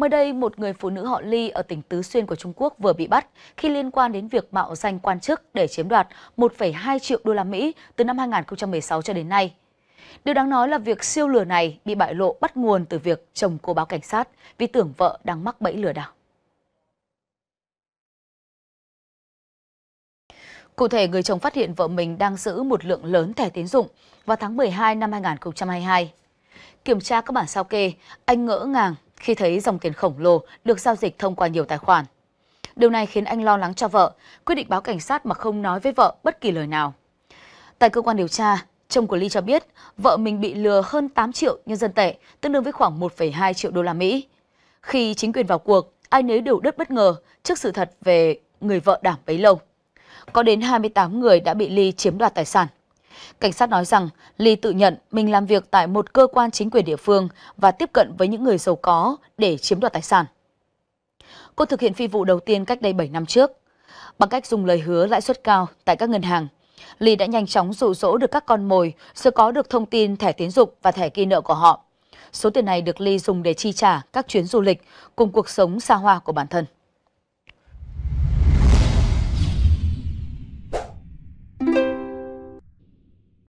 Mới đây, một người phụ nữ họ Ly ở tỉnh Tứ Xuyên của Trung Quốc vừa bị bắt khi liên quan đến việc mạo danh quan chức để chiếm đoạt 1,2 triệu đô la Mỹ từ năm 2016 cho đến nay. Điều đáng nói là việc siêu lừa này bị bại lộ bắt nguồn từ việc chồng cô báo cảnh sát vì tưởng vợ đang mắc bẫy lừa đảo. Cụ thể, người chồng phát hiện vợ mình đang giữ một lượng lớn thẻ tín dụng vào tháng 12 năm 2022. Kiểm tra các bản sao kê, anh ngỡ ngàng khi thấy dòng tiền khổng lồ được giao dịch thông qua nhiều tài khoản. Điều này khiến anh lo lắng cho vợ, quyết định báo cảnh sát mà không nói với vợ bất kỳ lời nào. Tại cơ quan điều tra, chồng của Ly cho biết vợ mình bị lừa hơn 8 triệu nhân dân tệ, tương đương với khoảng 1,2 triệu đô la Mỹ. Khi chính quyền vào cuộc, ai nấy đều rất bất ngờ trước sự thật về người vợ đảm bấy lâu. Có đến 28 người đã bị Ly chiếm đoạt tài sản. Cảnh sát nói rằng Ly tự nhận mình làm việc tại một cơ quan chính quyền địa phương và tiếp cận với những người giàu có để chiếm đoạt tài sản. Cô thực hiện phi vụ đầu tiên cách đây 7 năm trước. Bằng cách dùng lời hứa lãi suất cao tại các ngân hàng, Ly đã nhanh chóng dụ dỗ được các con mồi rồi có được thông tin thẻ tiến dụng và thẻ ghi nợ của họ. Số tiền này được Ly dùng để chi trả các chuyến du lịch cùng cuộc sống xa hoa của bản thân.